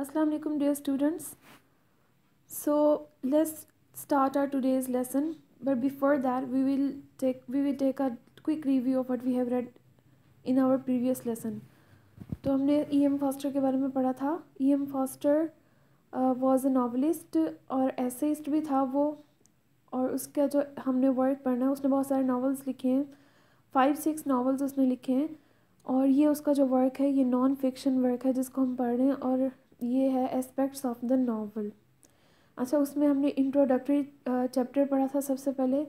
अस्सलाम वालेकुम dear students so let's start our today's lesson but before that we will take we will take a quick review of what we have read in our previous lesson तो हमने ई M foster के बारे में पढ़ा था E M Forster was a novelist और essayist भी था वो और उसका जो हमने वर्क पढ़ना है उसने बहुत सारे नावल्स लिखे हैं फाइव सिक्स नावल्स उसने लिखे हैं और ये उसका जो वर्क है ये नॉन फिक्शन वर्क है जिसको हम पढ़ रहे हैं और ये है एस्पेक्ट्स ऑफ द नावल अच्छा उसमें हमने इंट्रोडक्टरी चैप्टर पढ़ा था सबसे पहले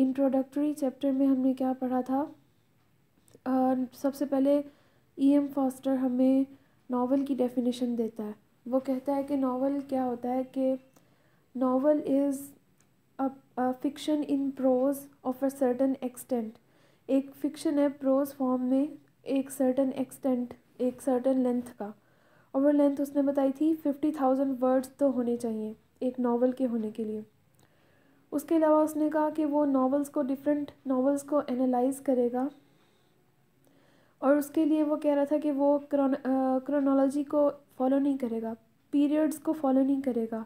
इंट्रोडक्टरी चैप्टर में हमने क्या पढ़ा था uh, सबसे पहले ई एम फॉस्टर हमें नावल की डेफिनेशन देता है वो कहता है कि नावल क्या होता है कि novel is a fiction in prose of a certain extent एक फिक्शन है प्रोज फॉर्म में एक सर्टन एक्सटेंट एक सर्टन लेंथ का और लेंथ उसने बताई थी फिफ्टी थाउजेंड वर्ड्स तो होने चाहिए एक नावल के होने के लिए उसके अलावा उसने कहा कि वो नावल्स को डिफरेंट नावल्स को एनालाइज करेगा और उसके लिए वो कह रहा था कि वो क्रोनोलॉजी को फॉलो नहीं करेगा पीरियड्स को फॉलो नहीं करेगा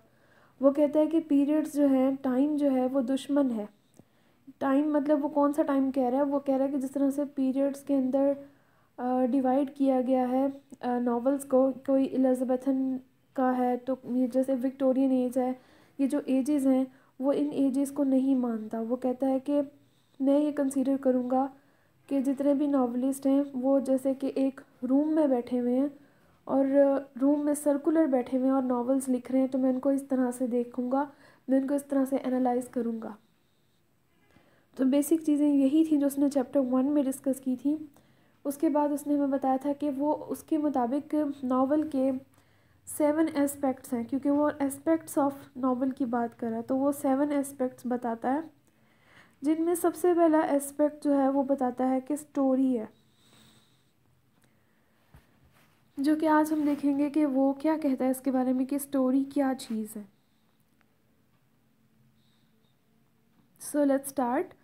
वो कहता है कि पीरियड्स जो हैं टाइम जो है वो दुश्मन है टाइम मतलब वो कौन सा टाइम कह रहा है वो कह रहा है कि जिस तरह से पीरियड्स के अंदर डिवाइड किया गया है नॉवेल्स को कोई एलिज़ाबेथन का है तो ये जैसे विक्टोरियन एज है ये जो एजेस हैं वो इन एजेस को नहीं मानता वो कहता है कि मैं ये कंसीडर करूँगा कि जितने भी नावलिस्ट हैं वो जैसे कि एक रूम में बैठे हुए हैं और रूम में सर्कुलर बैठे हुए हैं और नावल्स लिख रहे हैं तो मैं उनको इस तरह से देखूँगा मैं उनको इस तरह से एनालाइज करूँगा तो बेसिक चीज़ें यही थी जो उसने चैप्टर वन में डिस्कस की थी उसके बाद उसने हमें बताया था कि वो उसके मुताबिक नावल के सेवन एस्पेक्ट्स हैं क्योंकि वो एस्पेक्ट्स ऑफ नावल की बात कर रहा है तो वो सेवन एस्पेक्ट्स बताता है जिनमें सबसे पहला एस्पेक्ट जो है वो बताता है कि स्टोरी है जो कि आज हम देखेंगे कि वो क्या कहता है इसके बारे में कि स्टोरी क्या चीज़ है सो लेट्स स्टार्ट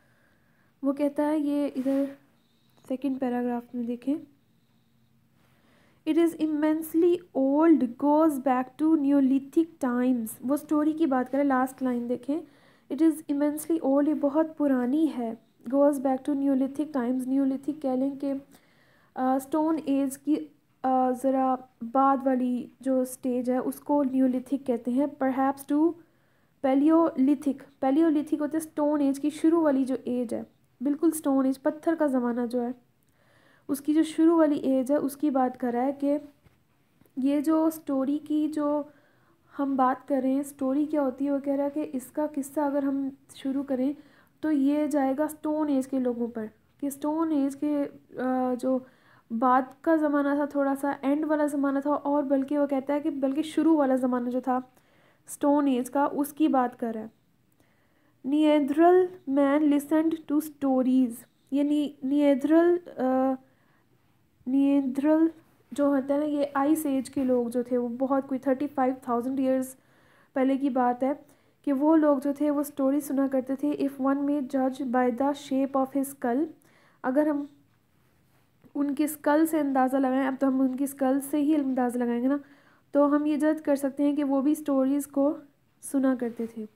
वो कहता है ये इधर सेकेंड पैराग्राफ में देखें it is immensely old goes back to Neolithic times वो स्टोरी की बात करें लास्ट लाइन देखें इट इज़ इमेंसली ओल्ड ये बहुत पुरानी है goes back to Neolithic times Neolithic कह लें कि स्टोन एज की uh, ज़रा बाद वाली जो स्टेज है उसको न्योलिथिक कहते हैं परहैप्स टू पैलियोलिथिक पैलियोलिथिक होते स्टोन एज की शुरू वाली जो एज है बिल्कुल स्टोन एज पत्थर का ज़माना जो है उसकी जो शुरू वाली एज है उसकी बात कर रहा है कि ये जो स्टोरी की जो हम बात करें स्टोरी क्या होती है वो कह रहा है कि इसका किस्सा अगर हम शुरू करें तो ये जाएगा स्टोन एज के लोगों पर कि स्टोन एज के जो बाद का ज़माना था थोड़ा सा एंड वाला ज़माना था और बल्कि वो कहता है कि बल्कि शुरू वाला ज़माना जो था स्टोन एज का उसकी बात कर रहा है Neanderthal man listened to stories ये निएद्रल निएद्रल जो होता है ना ये आइस एज के लोग जो थे वो बहुत कोई थर्टी फाइव थाउजेंड ईयर्स पहले की बात है कि वो लोग जो थे वो स्टोरी सुना करते थे इफ़ वन में जज by the shape of his skull अगर हम उनके स्कल से अंदाज़ा लगाएं अब तो हम उनकी स्कल से ही अंदाज़ा लगाएंगे ना तो हम ये जज कर सकते हैं कि वो भी स्टोरीज़ को सुना करते थे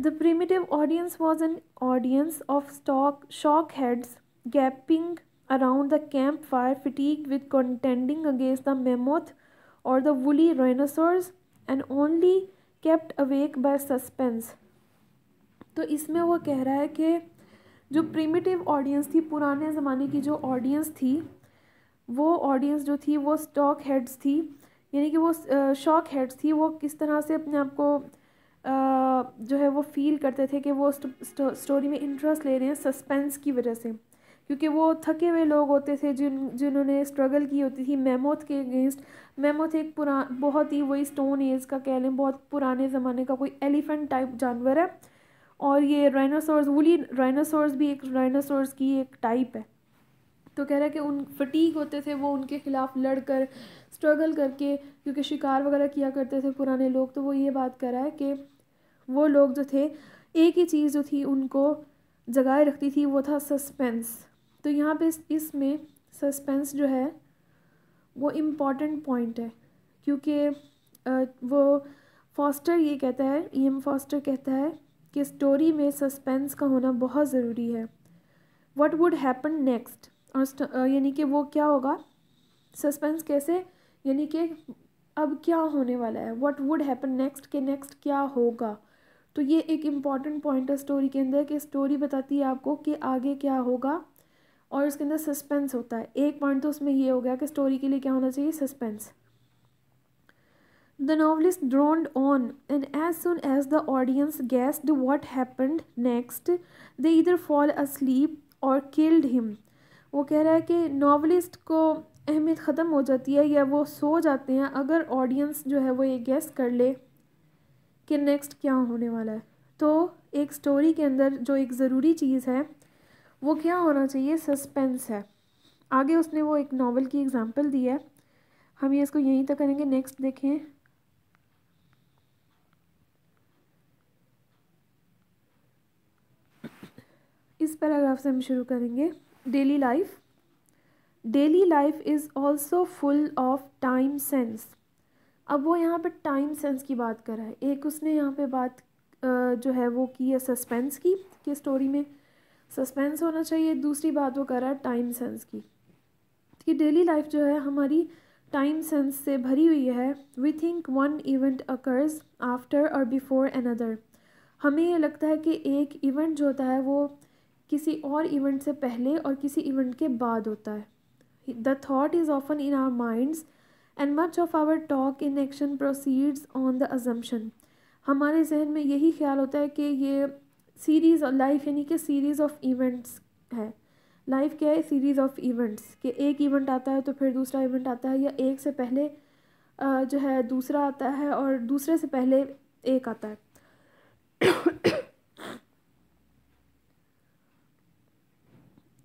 The primitive audience was an audience of stock, shock heads gaping around the campfire, fatigued with contending against the mammoth or the woolly rhinoceros, and only kept awake by suspense. तो इसमें वो कह रहा है कि जो प्रिमिटिव ऑडियंस थी पुराने ज़माने की जो ऑडियंस थी वो ऑडियंस जो थी वो स्टॉक हेड्स थी यानी कि वो शॉक हेड्स थी वो किस तरह से अपने आप को जो है वो फील करते थे कि वो स्टोरी में इंटरेस्ट ले रहे हैं सस्पेंस की वजह से क्योंकि वो थके हुए लोग होते थे जिन जिन्होंने स्ट्रगल की होती थी मेमोथ के अगेंस्ट मेमोथ एक पुरा बहुत ही वही स्टोन एज का कह लें बहुत पुराने ज़माने का कोई एलिफेंट टाइप जानवर है और ये राइनासोर्स वुली राइनासोर्स भी एक राइनासोर्स की एक टाइप है तो कह रहा है कि उन फटीक होते थे वो उनके ख़िलाफ़ लड़ कर स्ट्रगल करके क्योंकि शिकार वगैरह किया करते थे पुराने लोग तो वो ये बात कर रहा है कि वो लोग जो थे एक ही चीज़ जो थी उनको जगाए रखती थी वो था सस्पेंस तो यहाँ पे इसमें सस्पेंस जो है वो इम्पॉर्टेंट पॉइंट है क्योंकि वो फॉस्टर ये कहता है ई एम फॉस्टर कहता है कि स्टोरी में सस्पेंस का होना बहुत ज़रूरी है वट वुड हैपन नेक्स्ट और यानी कि वो क्या होगा सस्पेंस कैसे यानी कि अब क्या होने वाला है वट वुड हैपन नेक्स्ट के नेक्स्ट क्या होगा तो ये एक इम्पॉर्टेंट पॉइंट है स्टोरी के अंदर कि स्टोरी बताती है आपको कि आगे क्या होगा और उसके अंदर सस्पेंस होता है एक पॉइंट तो उसमें ये हो गया कि स्टोरी के लिए क्या होना चाहिए suspense The novelist on and as soon as the audience audience what happened next next, इधर फॉल अ स्लीप और किल्ड हिम वो कह रहा है कि नॉवलिस्ट को अहमियत ख़त्म हो जाती है या वो सो जाते हैं अगर ऑडियंस जो है वो ये गेस्ट कर ले कि नेक्स्ट क्या होने वाला है तो एक स्टोरी के अंदर जो एक ज़रूरी चीज़ है वो क्या होना चाहिए सस्पेंस है आगे उसने वो एक नावल की एग्ज़ाम्पल दी है हम ये इसको यहीं तक करेंगे नेक्स्ट देखें इस पैराग्राफ से हम शुरू करेंगे daily life daily life is also full of time sense अब वो यहाँ पे टाइम सेंस की बात कर रहा है एक उसने यहाँ पे बात जो है वो की है सस्पेंस की कि स्टोरी में सस्पेंस होना चाहिए दूसरी बात वो कर रहा है टाइम सेंस की कि डेली लाइफ जो है हमारी टाइम सेंस से भरी हुई है we think one event occurs after or before another हमें ये लगता है कि एक इवेंट जो होता है वो किसी और इवेंट से पहले और किसी इवेंट के बाद होता है the thought is often in our minds and much of our talk in action proceeds on the assumption हमारे जहन में यही ख्याल होता है कि ये सीरीज़ लाइफ यानी कि सीरीज़ ऑफ इवेंट्स है लाइफ क्या है सीरीज़ ऑफ इवेंट्स कि एक इवेंट आता है तो फिर दूसरा इवेंट आता है या एक से पहले जो है दूसरा आता है और दूसरे से पहले एक आता है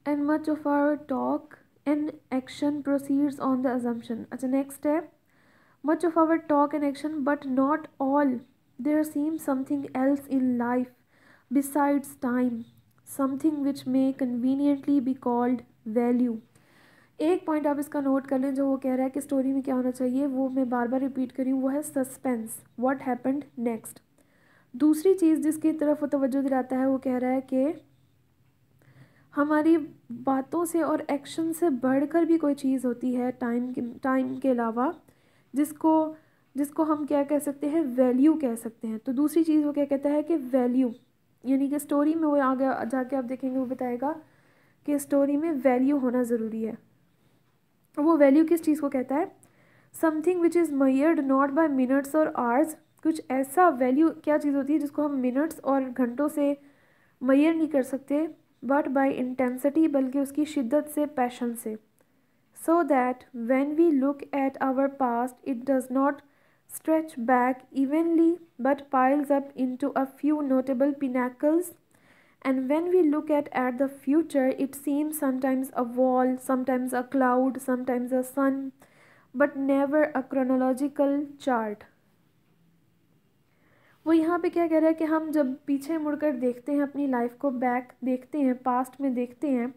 and much of our talk in action proceeds on the assumption अच्छा नेक्स्ट है much of our talk in action but not all there seem something else in life besides time something which may conveniently be called value एक point आप इसका note कर लें जो वो कह रहा है कि स्टोरी में क्या होना चाहिए वो मैं बार बार रिपीट करी वो है सस्पेंस वॉट हैपन्ड नेक्स्ट दूसरी चीज़ जिसकी तरफ वो तोज्जो दिलाता है वो कह रहा है कि हमारी बातों से और एक्शन से बढ़कर भी कोई चीज़ होती है टाइम के टाइम के अलावा जिसको जिसको हम क्या कह सकते हैं वैल्यू कह सकते हैं तो दूसरी चीज़ वो क्या कहता है कि वैल्यू यानी कि स्टोरी में वो आगे जाके आप देखेंगे वो बताएगा कि स्टोरी में वैल्यू होना ज़रूरी है वो वैल्यू किस चीज़ को कहता है something which is measured not by minutes or hours कुछ ऐसा वैल्यू क्या चीज़ होती है जिसको हम मिनट्स और घंटों से मैयर नहीं कर सकते but by intensity बल्कि उसकी शिद्दत से passion से so that when we look at our past it does not stretch back evenly but piles up into a few notable pinnacles and when we look at at the future it seems sometimes a wall sometimes a cloud sometimes a sun but never a chronological chart वो यहाँ पे क्या कह रहा है कि हम जब पीछे मुड़कर देखते हैं अपनी लाइफ को बैक देखते हैं पास्ट में देखते हैं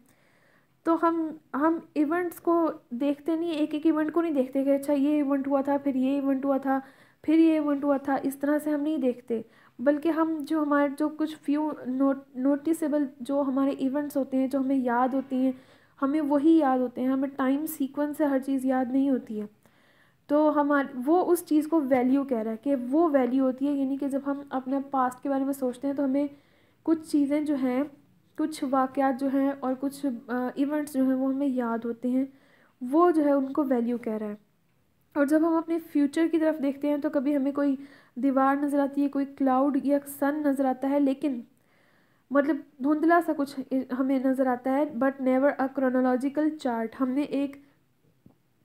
तो हम हम इवेंट्स को देखते नहीं एक एक इवेंट को नहीं देखते कि अच्छा ये इवेंट हुआ था फिर ये इवेंट हुआ था फिर ये इवेंट हुआ था इस तरह से हम नहीं देखते बल्कि हम जो हमारे जो कुछ फ्यू नोट नोटिसेबल जो हमारे इवेंट्स होते हैं जो हमें याद होती हैं हमें वही याद होते हैं हमें टाइम सीक्वेंस से हर चीज़ याद नहीं होती है तो हमारे वो उस चीज़ को वैल्यू कह रहा है कि वो वैल्यू होती है यानी कि जब हम अपने पास्ट के बारे में सोचते हैं तो हमें कुछ चीज़ें जो हैं कुछ वाक़ जो हैं और कुछ इवेंट्स जो हैं वो हमें याद होते हैं वो जो है उनको वैल्यू कह रहा है और जब हम अपने फ्यूचर की तरफ देखते हैं तो कभी हमें कोई दीवार नज़र आती है कोई क्लाउड या सन नज़र आता है लेकिन मतलब धुंधला सा कुछ हमें नज़र आता है but never a chronological chart हमने एक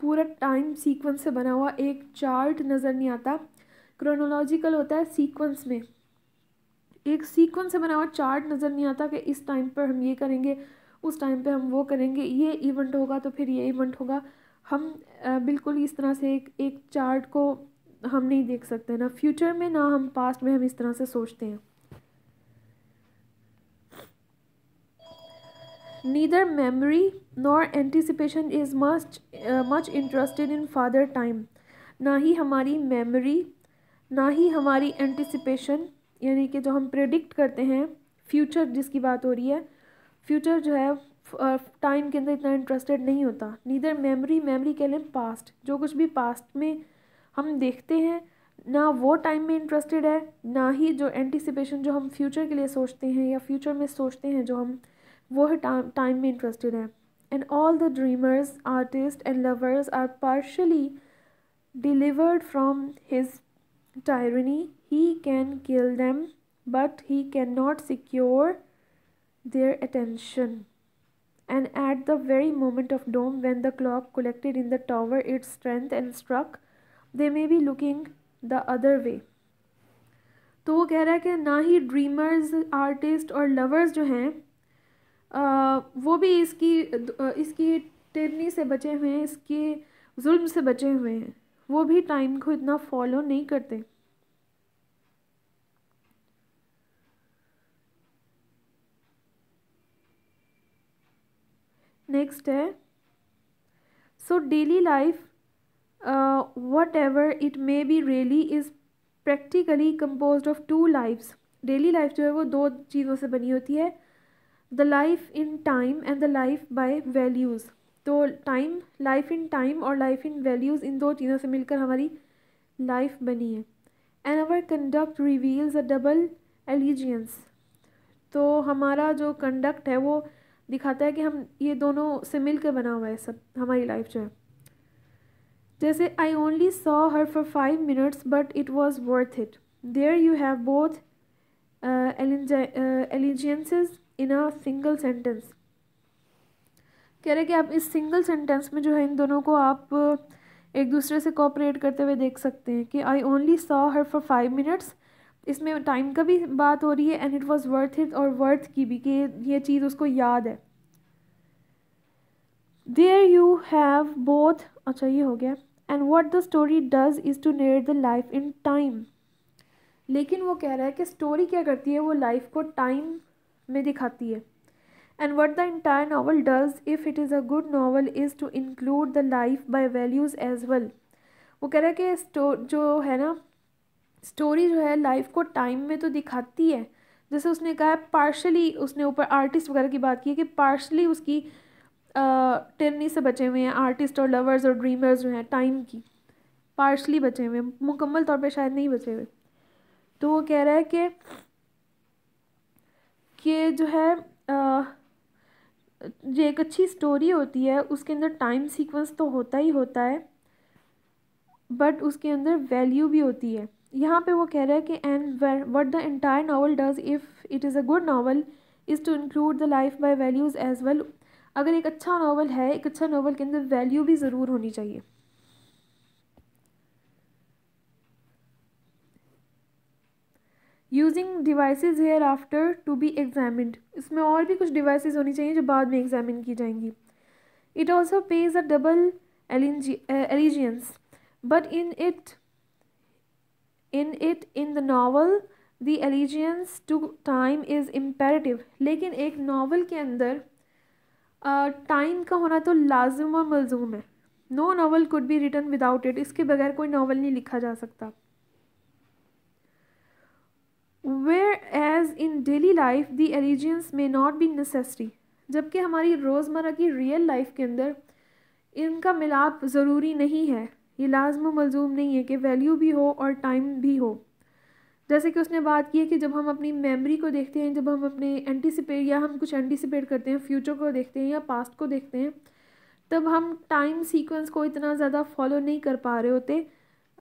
पूरा टाइम सीक्वेंस से बना हुआ एक चार्ट नज़र नहीं आता क्रोनोलॉजिकल होता है सीक्वेंस में एक सीक्वेंस से बना हुआ चार्ट नज़र नहीं आता कि इस टाइम पर हम ये करेंगे उस टाइम पे हम वो करेंगे ये इवेंट होगा तो फिर ये इवेंट होगा हम बिल्कुल इस तरह से एक एक चार्ट को हम नहीं देख सकते ना फ्यूचर में ना हम पास्ट में हम इस तरह से सोचते हैं neither memory nor anticipation is much uh, much interested in father time ना ही हमारी memory ना ही हमारी anticipation यानी कि जो हम predict करते हैं future जिसकी बात हो रही है future जो है टाइम uh, के अंदर इतना इंटरेस्टेड नहीं होता नीदर मेमोरी मेमोरी कह लें पास्ट जो कुछ भी पास्ट में हम देखते हैं ना वो टाइम में इंटरेस्टेड है ना ही जो एंटिसिपेशन जो हम फ्यूचर के लिए सोचते हैं या फ्यूचर में सोचते हैं जो हम वो है टाइम टाइम में इंटरेस्टेड है and all the dreamers artist and lovers are partially delivered from his tyranny he can kill them but he can not secure their attention and at the very moment of doom when the clock collected in the tower its strength and struck they may be looking the other way तो वो कह रहा है कि ना ही dreamers artist और lovers जो हैं वो भी इसकी इसकी टिरनी से बचे हुए हैं इसके जुल्म से बचे हुए हैं वो भी टाइम को इतना फॉलो नहीं करते नेक्स्ट है so daily life whatever it may be really is practically compose of two lives daily life जो है वो दो चीज़ों से बनी होती है the life in time and the life by values तो टाइम लाइफ इन टाइम और लाइफ इन वैल्यूज़ इन दो चीज़ों से मिलकर हमारी लाइफ बनी है and our conduct reveals a double allegiance तो हमारा जो कंडक्ट है वो दिखाता है कि हम ये दोनों से मिलकर बना हुआ है सब हमारी लाइफ जो है जैसे I only saw her for five minutes but it was worth it there you have both allegiances in a single sentence कह रहे कि आप इस सिंगल सेंटेंस में जो है इन दोनों को आप एक दूसरे से कॉपरेट करते हुए देख सकते हैं कि I only saw her for five minutes इसमें टाइम का भी बात हो रही है and it was worth it और वर्थ की भी कि ये चीज़ उसको याद है देयर यू हैव बोथ अच्छा ये हो गया and what the story does is to narrate the life in time लेकिन वो कह रहा है कि स्टोरी क्या करती है वो लाइफ को टाइम મે દિખાતી હે and what the entire novel does if it is a good novel is to include the life by values as well વો કહે રહા કે જો હે ના સ્ટોરી જો હે લાઈફ કો ટાઈમ મે તો દિખાતી હે જસે ઉસને કહા પાર્શલી ઉસને ઉપર આર્ટિસ્ટ વગેરેની વાત કી કે પાર્શલી ઉસકી ટર્ની સે બચે હુએ હે આર્ટિસ્ટ ઓર લવર્સ ઓર ડ્રીમર્સ જો હે ટાઈમ કી પાર્શલી બચે હુએ હે મુકમ્મલ તોર પર શાયદ નહીં બચે હુએ તો વો કહે રહા હે કે कि जो है आ, ये एक अच्छी स्टोरी होती है उसके अंदर टाइम सीक्वेंस तो होता ही होता है बट उसके अंदर वैल्यू भी होती है यहाँ पे वो कह रहा है कि and what the entire novel does if it is a good novel is to include the life by values as well अगर एक अच्छा नावल है एक अच्छा नावल के अंदर वैल्यू भी ज़रूर होनी चाहिए using devices hereafter to be examined इसमें और भी कुछ डिवाइसेज होनी चाहिए जो बाद में एग्जामिन की जाएंगी it also pays a double allegiance but in it in it in the novel the allegiance to time is imperative लेकिन एक नावल के अंदर टाइम uh, का होना तो लाजम और मलजूम है no novel could be written without it इसके बगैर कोई नावल नहीं लिखा जा सकता whereas in daily life the allegiance may not be necessary जबकि हमारी रोज़मर्रा की रियल लाइफ के अंदर इनका मिलाप ज़रूरी नहीं है ये लाजम मलजूम नहीं है कि वैल्यू भी हो और टाइम भी हो जैसे कि उसने बात की है कि जब हम अपनी मेमोरी को देखते हैं जब हम अपने एंटिसिपेट या हम कुछ एंटिसिपेट करते हैं फ्यूचर को देखते हैं या पास्ट को देखते हैं तब हम टाइम सीक्वेंस को इतना ज़्यादा फॉलो नहीं कर पा रहे होते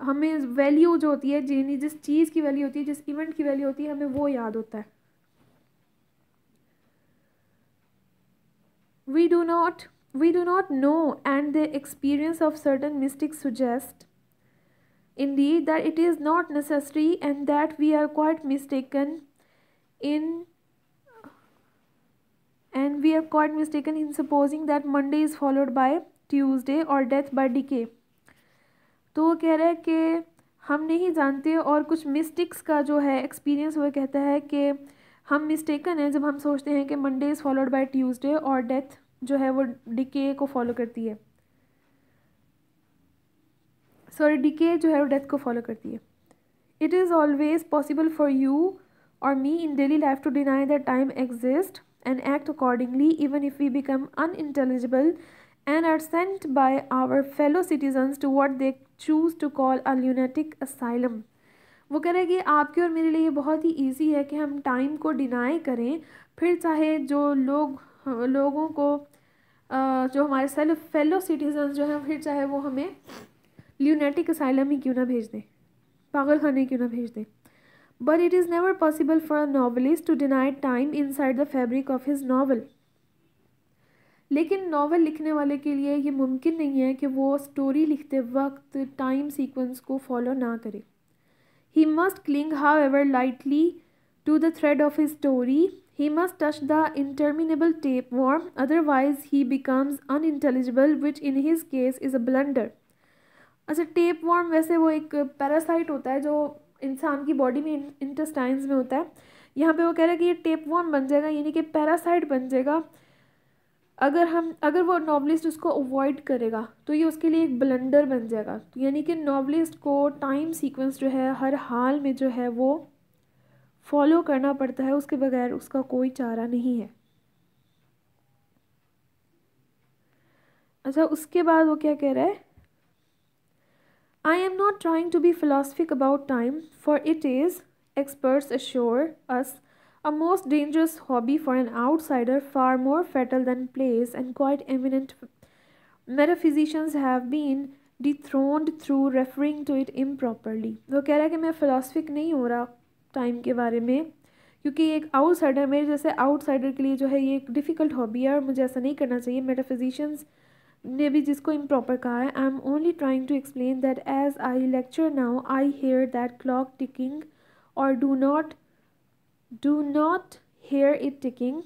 हमें वैल्यू जो होती है जिन जिस चीज़ की वैल्यू होती है जिस इवेंट की वैल्यू होती है हमें वो याद होता है we do not we do not know and the experience of certain mystic suggest indeed that it is not necessary and that we are quite mistaken in and we are quite mistaken in supposing that Monday is followed by Tuesday और death by decay तो वो कह रहा है कि हम नहीं जानते और कुछ मिस्टिक्स का जो है एक्सपीरियंस वो कहता है कि हम मिस्टेकन हैं जब हम सोचते हैं कि Monday is followed by Tuesday और डेथ जो है वो डिके को फॉलो करती है सॉरी डिके जो है वो डेथ को फॉलो करती है it is always possible for you or me in daily life to deny that time exist act accordingly even if we become unintelligible and are sent by our fellow citizens to what they choose to call a lunatic asylum. वो कह रहे हैं कि आपके और मेरे लिए बहुत ही ईजी है कि हम टाइम को डिनाई करें फिर चाहे जो लोग लोगों को जो हमारे सेल्फ फेलो सिटीजन जो हैं फिर चाहे वो हमें ल्यूनेटिक असाइलम ही क्यों ना भेज दें पागल खाने क्यों ना भेज दें but it is never possible for a novelist to deny time inside the fabric of his novel लेकिन नावल लिखने वाले के लिए ये मुमकिन नहीं है कि वो स्टोरी लिखते वक्त टाइम सीक्वेंस को फॉलो ना करे he must cling however lightly to the thread of his story he must touch the interminable tapeworm otherwise he becomes unintelligible which in his case is a blunder अच्छा tapeworm वैसे वो एक parasite होता है जो इंसान की body में इंटस्टाइन में होता है यहाँ पे वो कह रहा है कि ये टेप वॉर्म बन जाएगा यानी कि पैरासाइट बन जाएगा अगर हम अगर वो नॉवलिस्ट उसको अवॉइड करेगा तो ये उसके लिए एक ब्लंडर बन जाएगा तो यानी कि नॉवलिस्ट को टाइम सीक्वेंस जो है हर हाल में जो है वो फॉलो करना पड़ता है उसके बगैर उसका कोई चारा नहीं है अच्छा उसके बाद वो क्या कह रहा है I am not trying to be philosophic about time for it is experts assure us A most dangerous hobby for an outsider, far more fatal than plays, and quite eminent metaphysicians have been dethroned through referring to it improperly. वो कह रहा है कि मैं फिलासफिक नहीं हो रहा time के बारे में क्योंकि एक आउटसाइडर मेरे जैसे आउटसाइडर के लिए जो है ये एक डिफ़िकल्ट हॉबी है और मुझे ऐसा नहीं करना चाहिए मेटाफिजिशंस ने भी जिसको इम्प्रॉपर कहा है I am only trying to explain that as I lecture now I hear that clock ticking or do not do not hear it ticking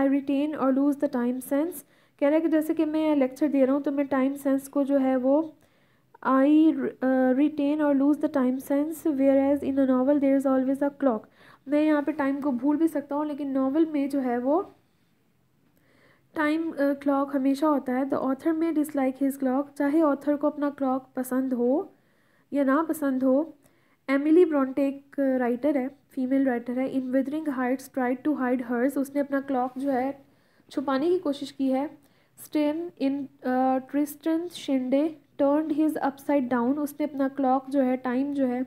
I retain or lose the time sense कह रहे हैं कि जैसे कि मैं lecture दे रहा हूँ तो मैं टाइम सेंस को जो है वो I retain or lose the time sense whereas in a novel there is always a clock मैं यहाँ पे टाइम को भूल भी सकता हूँ लेकिन नावल में जो है वो टाइम क्लॉक uh, हमेशा होता है the author may dislike his clock चाहे ऑथर को अपना क्लॉक पसंद हो या ना पसंद हो एमिली ब्रॉन्टे एक राइटर है फीमेल राइटर है in Wuthering Heights tried to hide hers उसने अपना क्लॉक जो है छुपाने की कोशिश की है Sterne in Tristram Shandy turned his upside down उसने अपना क्लॉक जो है टाइम जो है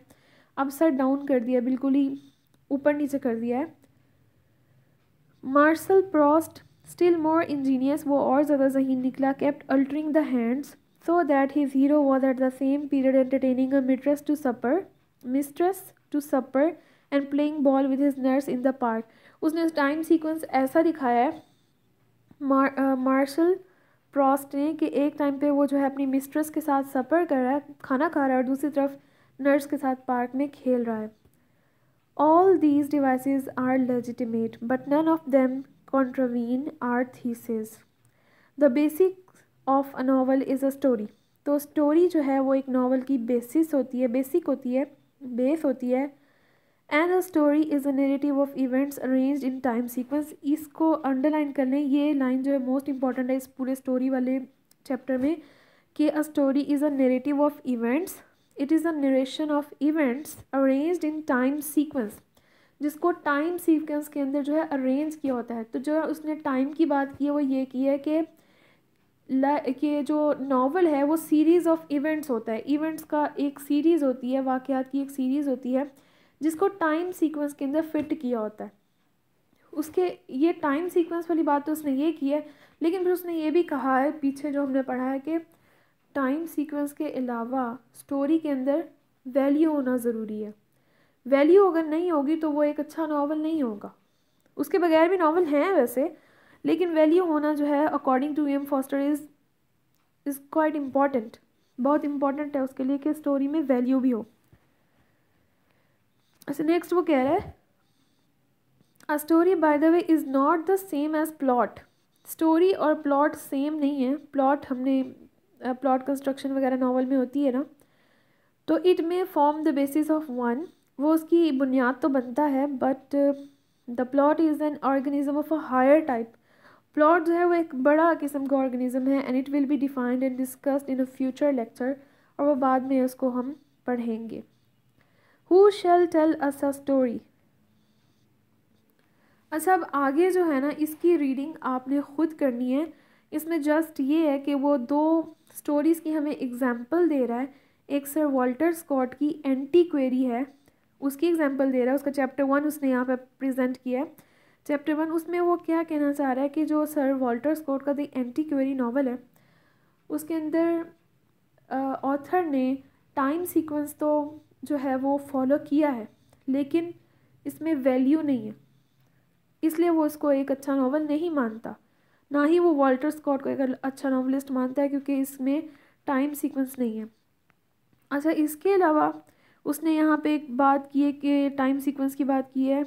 अपसाइड डाउन कर दिया बिल्कुल ही ऊपर नीचे कर दिया है Marcel Proust still more ingenious वो और ज़्यादा जहीन निकला kept altering the hands so that his hero was at the same period entertaining a mistress to supper mistress to supper and playing ball with his nurse in the park उसने time sequence ऐसा दिखाया है martial Proust ने कि एक time पे वो जो है अपनी मिस्ट्रेस के साथ सफ़र कर रहा है खाना खा रहा है और दूसरी तरफ नर्स के साथ पार्क में खेल रहा है all these device are legitimate but none of them contravene our thesis the basic of a novel is a story तो स्टोरी जो है वो एक नावल की बेसिस होती है बेसिक होती है बेस होती है and a story is a narrative of events arrange in time sequence इसको अंडरलाइन कर लें ये लाइन जो है मोस्ट इंपॉर्टेंट है इस पूरे स्टोरी वाले चैप्टर में कि a story is a narrative of events it is a narration of events arrange in time sequence जिसको टाइम सीक्वेंस के अंदर जो है अरेंज किया होता है तो जो उसने टाइम की बात की है वो ये की है कि ये जो नावल है वो सीरीज़ ऑफ इवेंट्स होता है इवेंट्स का एक सीरीज़ होती है वाक़ात की एक सीरीज़ होती है जिसको टाइम सीक्वेंस के अंदर फिट किया होता है उसके ये टाइम सीक्वेंस वाली बात तो उसने ये की है लेकिन फिर उसने ये भी कहा है पीछे जो हमने पढ़ा है कि टाइम सीक्वेंस के अलावा स्टोरी के अंदर वैल्यू होना ज़रूरी है वैल्यू अगर नहीं होगी तो वो एक अच्छा नावल नहीं होगा उसके बगैर भी नावल हैं वैसे लेकिन वैल्यू होना जो है according to M Forster is is quite important बहुत इम्पॉर्टेंट है उसके लिए कि स्टोरी में वैल्यू भी हो अच्छा नेक्स्ट वो कह रहा है a story by the way is not the same as plot story और प्लॉट सेम नहीं है प्लॉट हमने प्लॉट कंस्ट्रक्शन वगैरह नावल में होती है ना तो it may form the basis of one वो उसकी बुनियाद तो बनता है but the plant is an organism of a higher type plant जो है वो एक बड़ा किस्म का ऑर्गेनिज्म है and it will be defined and discussed in a future lecture और वो बाद में उसको हम पढ़ेंगे who shall tell us a story अच्छा अब आगे जो है ना इसकी रीडिंग आपने खुद करनी है इसमें जस्ट ये है कि वो दो स्टोरीज़ की हमें एग्जाम्पल दे रहा है एक सर वॉल्टर स्कॉट की एंटी क्वेरी है उसकी एग्जाम्पल दे रहा है उसका चैप्टर वन उसने यहाँ पर प्रेजेंट किया है चैप्टर वन उसमें वो क्या कहना चाह रहा है कि जो सर वॉल्टर स्कॉट का द एंटी क्वेरी नावल है उसके अंदर ऑथर ने टाइम सीक्वेंस तो जो है वो फॉलो किया है लेकिन इसमें वैल्यू नहीं है इसलिए वो इसको एक अच्छा नावल नहीं मानता ना ही वो वॉल्टर स्कॉट को एक अच्छा नावलिस्ट मानता है क्योंकि इसमें टाइम सीक्वेंस नहीं है अच्छा इसके अलावा उसने यहाँ पे एक बात की है कि टाइम सीक्वेंस की बात की है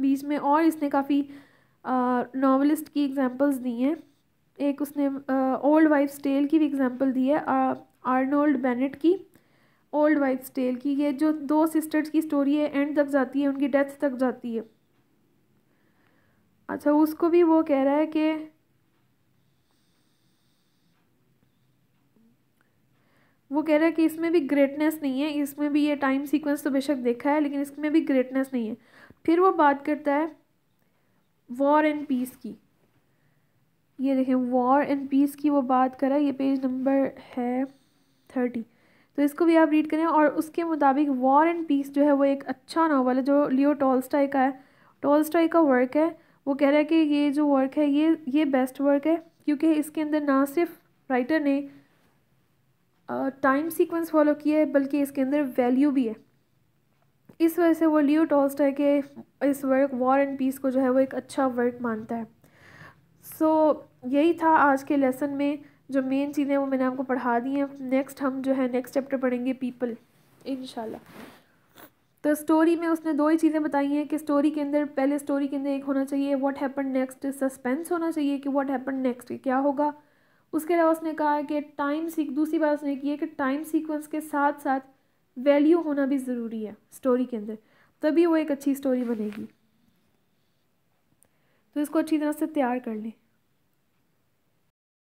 बीच में और इसने काफ़ी नावलिस्ट की एग्जांपल्स दी हैं एक उसने ओल्ड वाइफ स्टेल की भी एग्जांपल दी है आर्नोल्ड बेनेट की ओल्ड वाइफ स्टेल की ये जो दो सिस्टर्स की स्टोरी है एंड तक जाती है उनकी डेथ तक जाती है अच्छा उसको भी वो कह रहा है कि वो कह रहा है कि इसमें भी ग्रेटनेस नहीं है इसमें भी ये टाइम सीक्वेंस तो बेशक देखा है लेकिन इसमें भी ग्रेटनेस नहीं है फिर वो बात करता है वॉर एंड पीस की ये देखें वॉर एंड पीस की वो बात करा ये पेज नंबर है थर्टी तो इसको भी आप रीड करें और उसके मुताबिक वॉर एंड पीस जो है वो एक अच्छा नावल है जो लियो टॉल्स्टाई का है टॉल्स्टाई का वर्क है वो कह रहा है कि ये जो वर्क है ये ये बेस्ट वर्क है क्योंकि इसके अंदर ना सिर्फ राइटर ने टाइम सीक्वेंस फॉलो किया है बल्कि इसके अंदर वैल्यू भी है इस वजह से वो लियो टॉस्ट है कि इस वर्क वॉर एंड पीस को जो है वो एक अच्छा वर्क मानता है सो so, यही था आज के लेसन में जो मेन चीज़ें वो मैंने आपको पढ़ा दी हैं नेक्स्ट हम जो है नेक्स्ट चैप्टर पढ़ेंगे पीपल इन तो स्टोरी में उसने दो ही चीज़ें बताई हैं कि स्टोरी के अंदर पहले स्टोरी के अंदर एक होना चाहिए व्हाट हैपन नेक्स्ट सस्पेंस होना चाहिए कि व्हाट हैपन नेक्स्ट क्या होगा उसके अलावा उसने कहा है कि टाइम सीख दूसरी बात उसने की है कि टाइम सीक्वेंस के साथ साथ वैल्यू होना भी ज़रूरी है स्टोरी के अंदर तभी वो एक अच्छी स्टोरी बनेगी तो इसको अच्छी तरह से तैयार कर लें